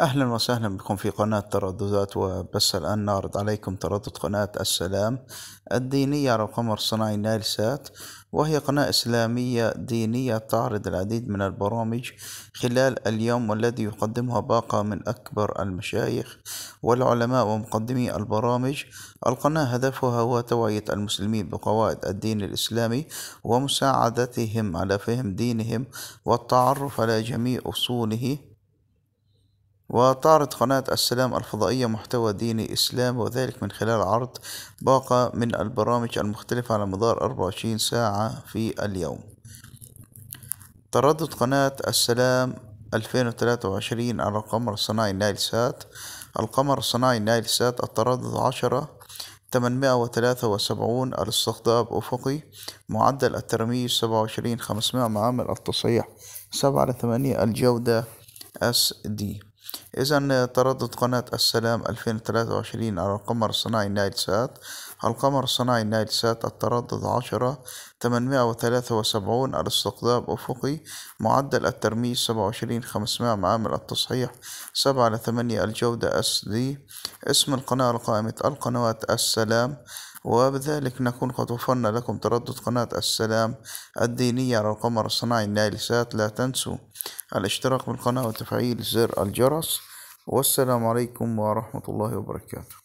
أهلا وسهلا بكم في قناة ترددات وبس الآن نعرض عليكم تردد قناة السلام الدينية على القمر الصناعي نايلسات وهي قناة إسلامية دينية تعرض العديد من البرامج خلال اليوم والذي يقدمها باقة من أكبر المشايخ والعلماء ومقدمي البرامج القناة هدفها هو توعية المسلمين بقواعد الدين الإسلامي ومساعدتهم على فهم دينهم والتعرف على جميع أصوله وتعرض قناة السلام الفضائية محتوى ديني إسلام وذلك من خلال عرض باقة من البرامج المختلفة على مدار 24 ساعة في اليوم تردد قناة السلام 2023 على القمر الصناعي نايل سات القمر الصناعي نايل سات التردد 10 873 الاستقطاب أفقي معدل الترميز 27 500 معامل التصحيح 7 ل 8 الجودة SD دي إذا تردد قناة السلام 2023 على القمر الصناعي نايل سات القمر الصناعي نايل سات التردد عشرة تمنمية وثلاثة وسبعون الاستقطاب أفقي معدل الترميز سبعة وعشرين خمسمائة معامل التصحيح سبعة لثمانية الجودة اس دي اسم القناة القائمة القنوات السلام وبذلك نكون قد وفرنا لكم تردد قناة السلام الدينية على القمر الصناعي نايل سات لا تنسوا الاشتراك بالقناة وتفعيل زر الجرس والسلام عليكم ورحمة الله وبركاته